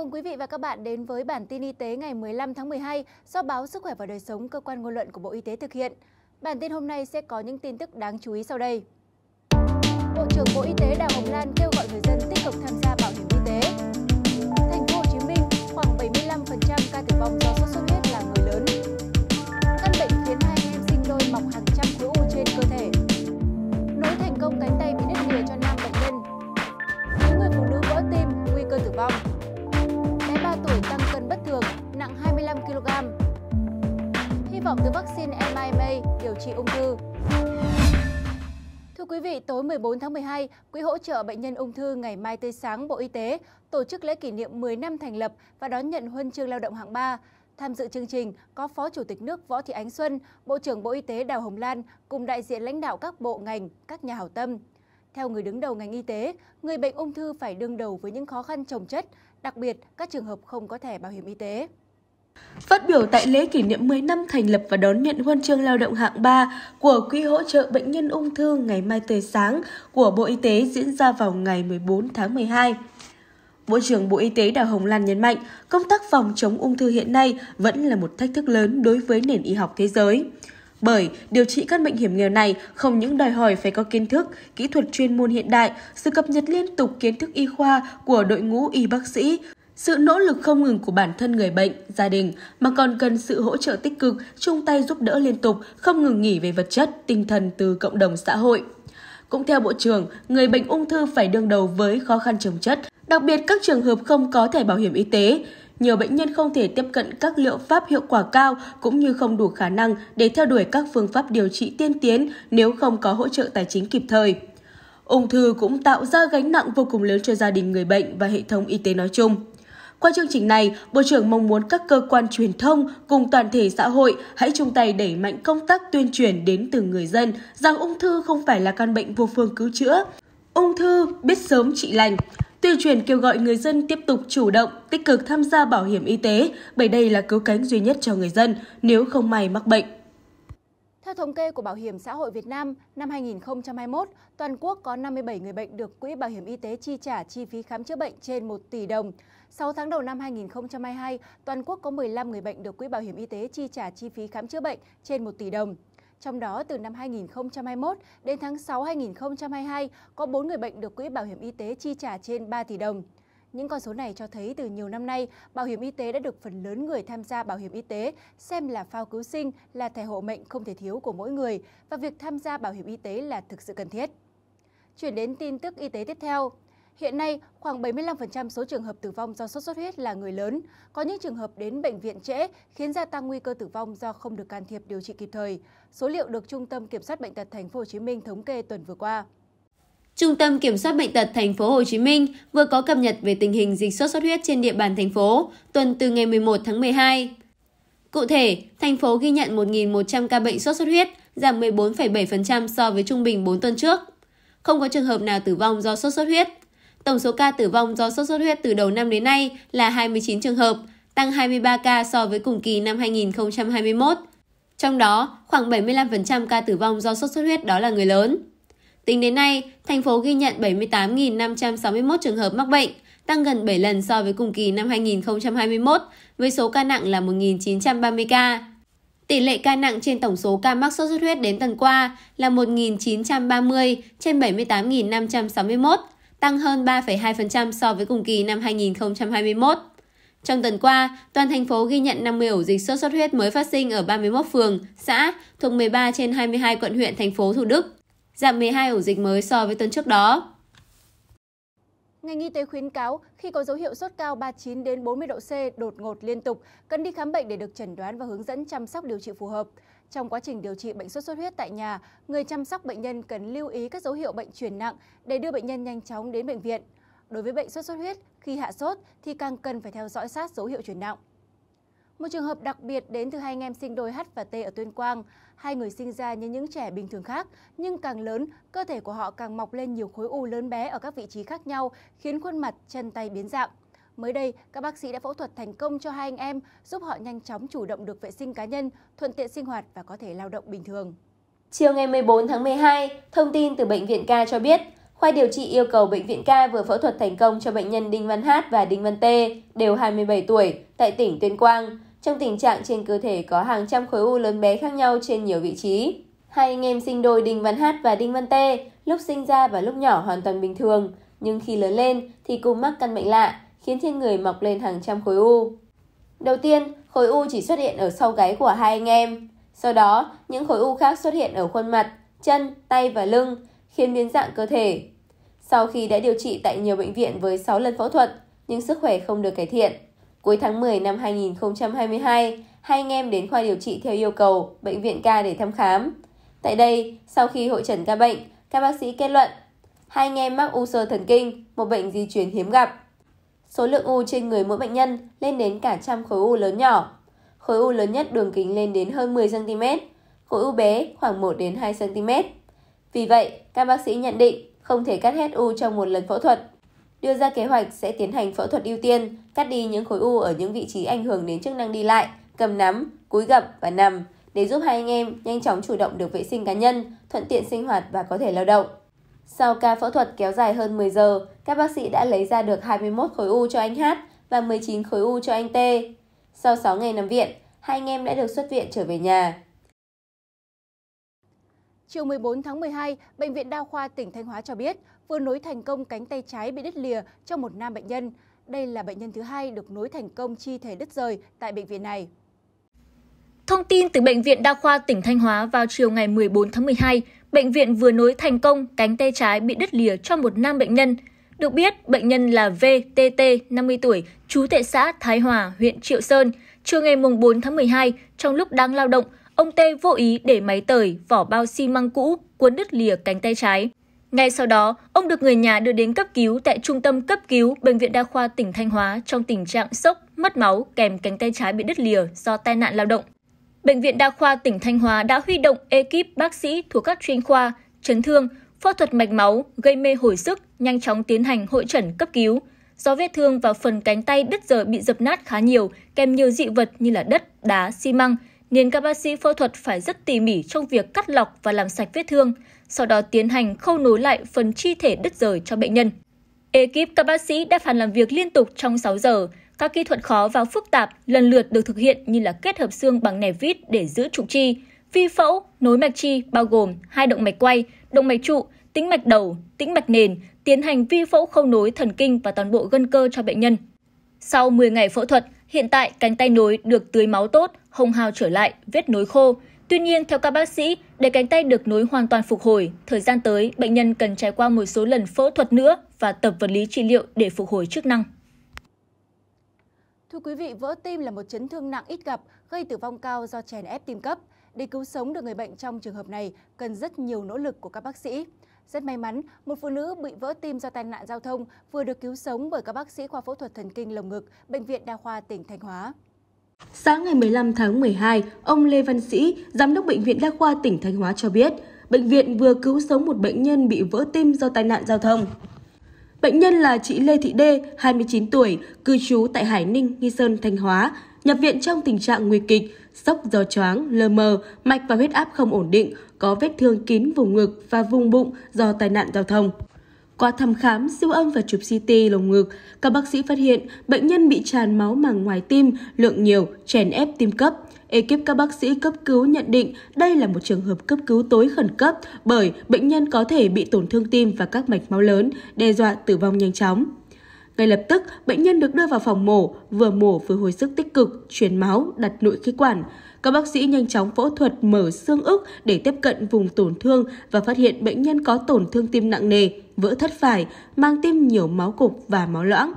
mừng quý vị và các bạn đến với bản tin y tế ngày 15 tháng 12 do báo Sức khỏe và đời sống cơ quan ngôn luận của Bộ Y tế thực hiện. Bản tin hôm nay sẽ có những tin tức đáng chú ý sau đây. Bộ trưởng Bộ Y tế Đào Hồng Lan kêu gọi người dân tích cực tham gia bảo hiểm y tế. Thành phố Hồ Chí Minh khoảng 75% ca tử vong do hỗ trợ bệnh nhân ung thư ngày mai tươi sáng Bộ Y tế tổ chức lễ kỷ niệm 10 năm thành lập và đón nhận huân chương lao động hạng 3. Tham dự chương trình có Phó Chủ tịch nước Võ Thị Ánh Xuân, Bộ trưởng Bộ Y tế Đào Hồng Lan cùng đại diện lãnh đạo các bộ ngành, các nhà hảo tâm. Theo người đứng đầu ngành y tế, người bệnh ung thư phải đương đầu với những khó khăn trồng chất, đặc biệt các trường hợp không có thẻ bảo hiểm y tế. Phát biểu tại lễ kỷ niệm 10 năm thành lập và đón nhận huân chương lao động hạng 3 của Quỹ hỗ trợ bệnh nhân ung thư ngày mai tươi sáng của Bộ Y tế diễn ra vào ngày 14 tháng 12. Bộ trưởng Bộ Y tế Đào Hồng Lan nhấn mạnh, công tác phòng chống ung thư hiện nay vẫn là một thách thức lớn đối với nền y học thế giới. Bởi điều trị các bệnh hiểm nghèo này không những đòi hỏi phải có kiến thức, kỹ thuật chuyên môn hiện đại, sự cập nhật liên tục kiến thức y khoa của đội ngũ y bác sĩ, sự nỗ lực không ngừng của bản thân người bệnh, gia đình mà còn cần sự hỗ trợ tích cực, chung tay giúp đỡ liên tục, không ngừng nghỉ về vật chất, tinh thần từ cộng đồng xã hội. Cũng theo Bộ trưởng, người bệnh ung thư phải đương đầu với khó khăn trồng chất, đặc biệt các trường hợp không có thẻ bảo hiểm y tế. Nhiều bệnh nhân không thể tiếp cận các liệu pháp hiệu quả cao cũng như không đủ khả năng để theo đuổi các phương pháp điều trị tiên tiến nếu không có hỗ trợ tài chính kịp thời. Ung thư cũng tạo ra gánh nặng vô cùng lớn cho gia đình người bệnh và hệ thống y tế nói chung. Qua chương trình này, Bộ trưởng mong muốn các cơ quan truyền thông cùng toàn thể xã hội hãy chung tay đẩy mạnh công tác tuyên truyền đến từng người dân rằng ung thư không phải là căn bệnh vô phương cứu chữa. Ung thư biết sớm trị lành. Tuyên truyền kêu gọi người dân tiếp tục chủ động, tích cực tham gia bảo hiểm y tế bởi đây là cứu cánh duy nhất cho người dân nếu không may mắc bệnh. Theo thống kê của Bảo hiểm xã hội Việt Nam, năm 2021, toàn quốc có 57 người bệnh được Quỹ Bảo hiểm Y tế chi trả chi phí khám chữa bệnh trên 1 tỷ đồng. 6 tháng đầu năm 2022, toàn quốc có 15 người bệnh được Quỹ Bảo hiểm Y tế chi trả chi phí khám chữa bệnh trên 1 tỷ đồng. Trong đó, từ năm 2021 đến tháng 6 2022, có 4 người bệnh được Quỹ Bảo hiểm Y tế chi trả trên 3 tỷ đồng. Những con số này cho thấy từ nhiều năm nay, bảo hiểm y tế đã được phần lớn người tham gia bảo hiểm y tế xem là phao cứu sinh, là thẻ hộ mệnh không thể thiếu của mỗi người và việc tham gia bảo hiểm y tế là thực sự cần thiết. Chuyển đến tin tức y tế tiếp theo. Hiện nay, khoảng 75% số trường hợp tử vong do sốt xuất huyết là người lớn. Có những trường hợp đến bệnh viện trễ khiến gia tăng nguy cơ tử vong do không được can thiệp điều trị kịp thời. Số liệu được Trung tâm Kiểm soát bệnh tật Thành phố Hồ Chí Minh thống kê tuần vừa qua. Trung tâm Kiểm soát bệnh tật thành phố Hồ Chí Minh vừa có cập nhật về tình hình dịch sốt xuất huyết trên địa bàn thành phố tuần từ ngày 11 tháng 12. Cụ thể, thành phố ghi nhận 1.100 ca bệnh sốt xuất huyết, giảm 14,7% so với trung bình 4 tuần trước. Không có trường hợp nào tử vong do sốt xuất huyết. Tổng số ca tử vong do sốt xuất huyết từ đầu năm đến nay là 29 trường hợp, tăng 23 ca so với cùng kỳ năm 2021. Trong đó, khoảng 75% ca tử vong do sốt xuất huyết đó là người lớn. Tính đến nay, thành phố ghi nhận 78.561 trường hợp mắc bệnh, tăng gần 7 lần so với cùng kỳ năm 2021, với số ca nặng là 1.930 ca. Tỷ lệ ca nặng trên tổng số ca mắc sốt xuất huyết đến tuần qua là 1.930 trên 78.561, tăng hơn 3,2% so với cùng kỳ năm 2021. Trong tuần qua, toàn thành phố ghi nhận 50 ổ dịch sốt xuất huyết mới phát sinh ở 31 phường, xã thuộc 13 trên 22 quận huyện thành phố Thủ Đức giảm 12 ổ dịch mới so với tuần trước đó. Ngành y tế khuyến cáo khi có dấu hiệu sốt cao 39 đến 40 độ C đột ngột liên tục, cần đi khám bệnh để được chẩn đoán và hướng dẫn chăm sóc điều trị phù hợp. Trong quá trình điều trị bệnh sốt xuất huyết tại nhà, người chăm sóc bệnh nhân cần lưu ý các dấu hiệu bệnh chuyển nặng để đưa bệnh nhân nhanh chóng đến bệnh viện. Đối với bệnh sốt xuất huyết, khi hạ sốt thì càng cần phải theo dõi sát dấu hiệu chuyển nặng. Một trường hợp đặc biệt đến từ hai anh em sinh đôi H và T ở Tuyên Quang. Hai người sinh ra như những trẻ bình thường khác, nhưng càng lớn, cơ thể của họ càng mọc lên nhiều khối u lớn bé ở các vị trí khác nhau, khiến khuôn mặt, chân tay biến dạng. Mới đây, các bác sĩ đã phẫu thuật thành công cho hai anh em, giúp họ nhanh chóng chủ động được vệ sinh cá nhân, thuận tiện sinh hoạt và có thể lao động bình thường. Chiều ngày 14 tháng 12, thông tin từ Bệnh viện Ca cho biết, khoa điều trị yêu cầu Bệnh viện Ca vừa phẫu thuật thành công cho bệnh nhân Đinh Văn Hát và Đinh Văn Tê, đều 27 tuổi, tại tỉnh Tuyên Quang trong tình trạng trên cơ thể có hàng trăm khối u lớn bé khác nhau trên nhiều vị trí. Hai anh em sinh đôi Đinh Văn Hát và Đinh Văn Tê lúc sinh ra và lúc nhỏ hoàn toàn bình thường, nhưng khi lớn lên thì cùng mắc căn bệnh lạ, khiến trên người mọc lên hàng trăm khối u. Đầu tiên, khối u chỉ xuất hiện ở sau gáy của hai anh em. Sau đó, những khối u khác xuất hiện ở khuôn mặt, chân, tay và lưng, khiến biến dạng cơ thể. Sau khi đã điều trị tại nhiều bệnh viện với 6 lần phẫu thuật, nhưng sức khỏe không được cải thiện. Cuối tháng 10 năm 2022, hai anh em đến khoa điều trị theo yêu cầu bệnh viện ca để thăm khám. Tại đây, sau khi hội trần ca bệnh, các bác sĩ kết luận hai anh em mắc u sơ thần kinh, một bệnh di truyền hiếm gặp. Số lượng u trên người mỗi bệnh nhân lên đến cả trăm khối u lớn nhỏ. Khối u lớn nhất đường kính lên đến hơn 10 cm, khối u bé khoảng 1 đến 2 cm. Vì vậy, các bác sĩ nhận định không thể cắt hết u trong một lần phẫu thuật đưa ra kế hoạch sẽ tiến hành phẫu thuật ưu tiên, cắt đi những khối u ở những vị trí ảnh hưởng đến chức năng đi lại, cầm nắm, cúi gập và nằm để giúp hai anh em nhanh chóng chủ động được vệ sinh cá nhân, thuận tiện sinh hoạt và có thể lao động. Sau ca phẫu thuật kéo dài hơn 10 giờ, các bác sĩ đã lấy ra được 21 khối u cho anh Hát và 19 khối u cho anh T. Sau 6 ngày nằm viện, hai anh em đã được xuất viện trở về nhà. Chiều 14 tháng 12, Bệnh viện Đa khoa tỉnh Thanh Hóa cho biết vừa nối thành công cánh tay trái bị đứt lìa cho một nam bệnh nhân. Đây là bệnh nhân thứ hai được nối thành công chi thể đứt rời tại bệnh viện này. Thông tin từ Bệnh viện Đa khoa tỉnh Thanh Hóa vào chiều ngày 14 tháng 12, bệnh viện vừa nối thành công cánh tay trái bị đứt lìa cho một nam bệnh nhân. Được biết, bệnh nhân là VTT, 50 tuổi, trú tại xã Thái Hòa, huyện Triệu Sơn. Trưa ngày 4 tháng 12, trong lúc đang lao động, ông Tê vô ý để máy tời, vỏ bao xi măng cũ cuốn đứt lìa cánh tay trái. Ngay sau đó, ông được người nhà đưa đến cấp cứu tại trung tâm cấp cứu Bệnh viện Đa khoa tỉnh Thanh Hóa trong tình trạng sốc, mất máu kèm cánh tay trái bị đứt lìa do tai nạn lao động. Bệnh viện Đa khoa tỉnh Thanh Hóa đã huy động ekip bác sĩ thuộc các chuyên khoa, chấn thương, phẫu thuật mạch máu, gây mê hồi sức, nhanh chóng tiến hành hội trần cấp cứu. Do vết thương và phần cánh tay đứt rời bị dập nát khá nhiều, kèm nhiều dị vật như là đất, đá, xi măng – nên các bác sĩ phẫu thuật phải rất tỉ mỉ trong việc cắt lọc và làm sạch vết thương, sau đó tiến hành khâu nối lại phần chi thể đứt rời cho bệnh nhân. Ekip các bác sĩ đã phải làm việc liên tục trong 6 giờ. Các kỹ thuật khó và phức tạp lần lượt được thực hiện như là kết hợp xương bằng nẻ vít để giữ trụ chi, vi phẫu, nối mạch chi bao gồm hai động mạch quay, động mạch trụ, tĩnh mạch đầu, tĩnh mạch nền, tiến hành vi phẫu khâu nối thần kinh và toàn bộ gân cơ cho bệnh nhân. Sau 10 ngày phẫu thuật, Hiện tại, cánh tay nối được tưới máu tốt, hồng hào trở lại, vết nối khô. Tuy nhiên, theo các bác sĩ, để cánh tay được nối hoàn toàn phục hồi, thời gian tới, bệnh nhân cần trải qua một số lần phẫu thuật nữa và tập vật lý trị liệu để phục hồi chức năng. Thưa quý vị, vỡ tim là một chấn thương nặng ít gặp, gây tử vong cao do chèn ép tim cấp. Để cứu sống được người bệnh trong trường hợp này, cần rất nhiều nỗ lực của các bác sĩ. Rất may mắn, một phụ nữ bị vỡ tim do tai nạn giao thông vừa được cứu sống bởi các bác sĩ khoa phẫu thuật thần kinh lồng ngực, Bệnh viện Đa khoa tỉnh Thanh Hóa. Sáng ngày 15 tháng 12, ông Lê Văn Sĩ, Giám đốc Bệnh viện Đa khoa tỉnh Thanh Hóa cho biết, bệnh viện vừa cứu sống một bệnh nhân bị vỡ tim do tai nạn giao thông. Bệnh nhân là chị Lê Thị Đê, 29 tuổi, cư trú tại Hải Ninh, Nghi Sơn, Thanh Hóa, nhập viện trong tình trạng nguy kịch, sốc do choáng, lơ mờ, mạch và huyết áp không ổn định, có vết thương kín vùng ngực và vùng bụng do tai nạn giao thông. Qua thăm khám, siêu âm và chụp CT lồng ngực, các bác sĩ phát hiện bệnh nhân bị tràn máu màng ngoài tim, lượng nhiều, chèn ép tim cấp. Ekip các bác sĩ cấp cứu nhận định đây là một trường hợp cấp cứu tối khẩn cấp bởi bệnh nhân có thể bị tổn thương tim và các mạch máu lớn, đe dọa tử vong nhanh chóng. Ngay lập tức, bệnh nhân được đưa vào phòng mổ, vừa mổ vừa hồi sức tích cực, truyền máu, đặt nội khí quản. Các bác sĩ nhanh chóng phẫu thuật mở xương ức để tiếp cận vùng tổn thương và phát hiện bệnh nhân có tổn thương tim nặng nề, vỡ thất phải, mang tim nhiều máu cục và máu loãng.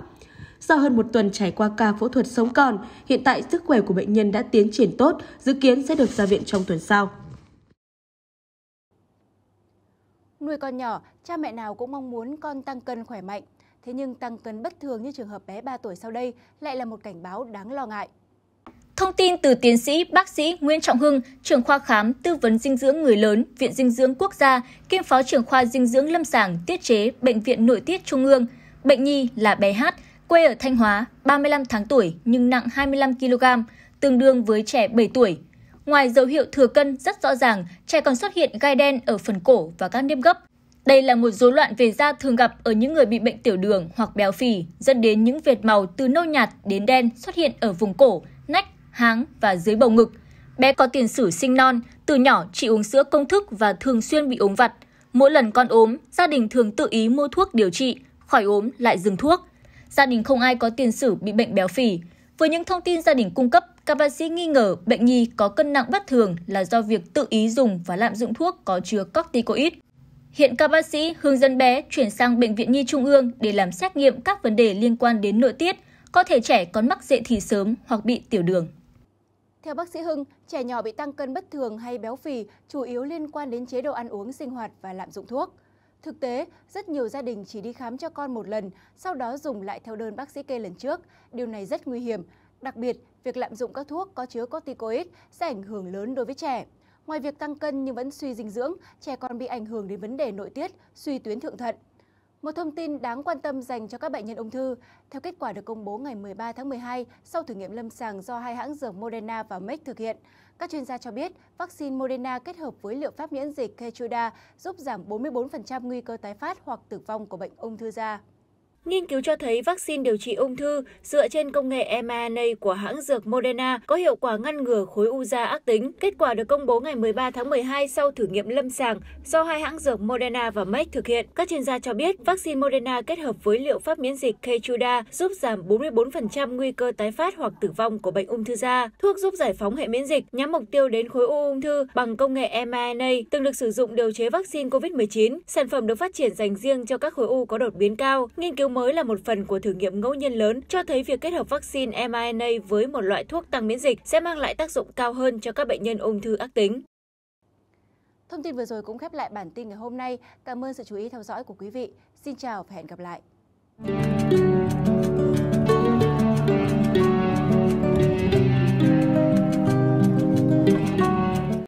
Sau hơn một tuần trải qua ca phẫu thuật sống còn, hiện tại sức khỏe của bệnh nhân đã tiến triển tốt, dự kiến sẽ được ra viện trong tuần sau. Nuôi con nhỏ, cha mẹ nào cũng mong muốn con tăng cân khỏe mạnh. Thế nhưng tăng cân bất thường như trường hợp bé 3 tuổi sau đây lại là một cảnh báo đáng lo ngại. Thông tin từ tiến sĩ bác sĩ Nguyễn Trọng Hưng, trưởng khoa khám tư vấn dinh dưỡng người lớn, Viện Dinh dưỡng Quốc gia, kiêm phó trưởng khoa dinh dưỡng lâm sàng tiết chế Bệnh viện Nội tiết Trung ương. Bệnh nhi là bé Hát, quê ở Thanh Hóa, 35 tháng tuổi nhưng nặng 25 kg, tương đương với trẻ 7 tuổi. Ngoài dấu hiệu thừa cân rất rõ ràng, trẻ còn xuất hiện gai đen ở phần cổ và các nếp gấp. Đây là một rối loạn về da thường gặp ở những người bị bệnh tiểu đường hoặc béo phì, dẫn đến những vệt màu từ nâu nhạt đến đen xuất hiện ở vùng cổ, nách, háng và dưới bầu ngực. Bé có tiền sử sinh non, từ nhỏ chỉ uống sữa công thức và thường xuyên bị ốm vặt. Mỗi lần con ốm, gia đình thường tự ý mua thuốc điều trị, khỏi ốm lại dừng thuốc. Gia đình không ai có tiền sử bị bệnh béo phì. Với những thông tin gia đình cung cấp, các bác sĩ nghi ngờ bệnh nhi có cân nặng bất thường là do việc tự ý dùng và lạm dụng thuốc có chứa corticoid. Hiện các bác sĩ hướng dẫn bé chuyển sang Bệnh viện Nhi Trung ương để làm xét nghiệm các vấn đề liên quan đến nội tiết, có thể trẻ có mắc dậy thì sớm hoặc bị tiểu đường. Theo bác sĩ Hưng, trẻ nhỏ bị tăng cân bất thường hay béo phì chủ yếu liên quan đến chế độ ăn uống sinh hoạt và lạm dụng thuốc. Thực tế, rất nhiều gia đình chỉ đi khám cho con một lần, sau đó dùng lại theo đơn bác sĩ kê lần trước. Điều này rất nguy hiểm, đặc biệt việc lạm dụng các thuốc có chứa corticoid sẽ ảnh hưởng lớn đối với trẻ. Ngoài việc tăng cân nhưng vẫn suy dinh dưỡng, trẻ còn bị ảnh hưởng đến vấn đề nội tiết, suy tuyến thượng thận. Một thông tin đáng quan tâm dành cho các bệnh nhân ung thư. Theo kết quả được công bố ngày 13 tháng 12 sau thử nghiệm lâm sàng do hai hãng dược Moderna và Merck thực hiện, các chuyên gia cho biết vaccine Moderna kết hợp với liệu pháp miễn dịch Keytruda giúp giảm 44% nguy cơ tái phát hoặc tử vong của bệnh ung thư da. Nghiên cứu cho thấy vaccine điều trị ung thư dựa trên công nghệ mRNA của hãng dược Moderna có hiệu quả ngăn ngừa khối u da ác tính. Kết quả được công bố ngày 13 tháng 12 sau thử nghiệm lâm sàng do hai hãng dược Moderna và Merck thực hiện. Các chuyên gia cho biết vaccine Moderna kết hợp với liệu pháp miễn dịch Keytruda giúp giảm 44% nguy cơ tái phát hoặc tử vong của bệnh ung thư da. Thuốc giúp giải phóng hệ miễn dịch nhắm mục tiêu đến khối u ung thư bằng công nghệ mRNA từng được sử dụng điều chế vaccine COVID-19. Sản phẩm được phát triển dành riêng cho các khối u có đột biến cao. Nghiên cứu mới là một phần của thử nghiệm ngẫu nhiên lớn cho thấy việc kết hợp vaccine mRNA với một loại thuốc tăng miễn dịch sẽ mang lại tác dụng cao hơn cho các bệnh nhân ung thư ác tính. Thông tin vừa rồi cũng khép lại bản tin ngày hôm nay. Cảm ơn sự chú ý theo dõi của quý vị. Xin chào và hẹn gặp lại.